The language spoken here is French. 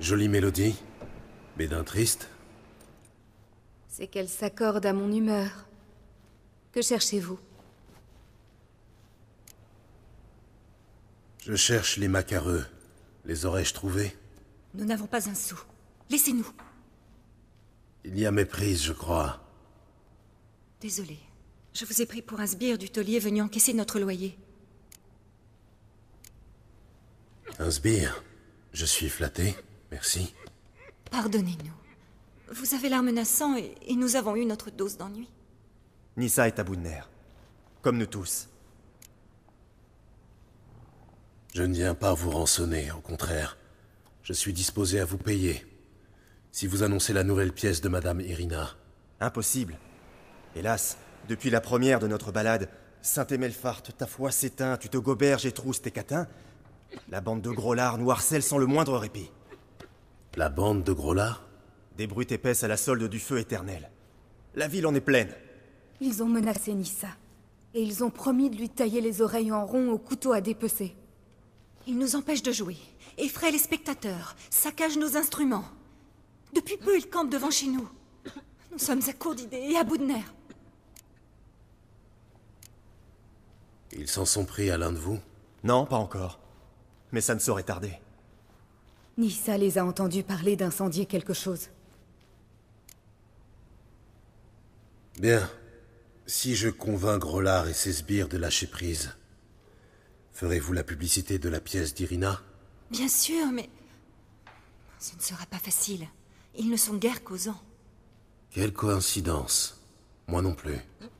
Jolie mélodie, mais d'un triste. C'est qu'elle s'accorde à mon humeur. Que cherchez-vous Je cherche les macareux. Les aurais-je trouvés Nous n'avons pas un sou. Laissez-nous. Il y a méprise, je crois. Désolé. Je vous ai pris pour un sbire du taulier venu encaisser notre loyer. Un sbire Je suis flatté. Merci. Pardonnez-nous. Vous avez l'air menaçant et, nous avons eu notre dose d'ennui. Nissa est à bout de nerfs. Comme nous tous. Je ne viens pas vous rançonner, au contraire. Je suis disposé à vous payer. Si vous annoncez la nouvelle pièce de Madame Irina. Impossible. Hélas, depuis la première de notre balade, Saint-Émelfart, ta foi s'éteint, tu te goberges et trousses tes catins. La bande de gros lards nous harcèle sans le moindre répit. La bande de lards Des brutes épaisses à la solde du feu éternel. La ville en est pleine. Ils ont menacé Nissa. Et ils ont promis de lui tailler les oreilles en rond au couteau à dépecer. Ils nous empêchent de jouer, effraient les spectateurs, saccagent nos instruments. Depuis peu, ils campent devant chez nous. Nous sommes à court d'idées et à bout de nerfs. Ils s'en sont pris à l'un de vous Non, pas encore. Mais ça ne saurait tarder. Nissa les a entendus parler d'incendier quelque chose. Bien. Si je convainc Grolard et ses sbires de lâcher prise, ferez-vous la publicité de la pièce d'Irina Bien sûr, mais... Ce ne sera pas facile. Ils ne sont guère causants. Quelle coïncidence. Moi non plus. Mm.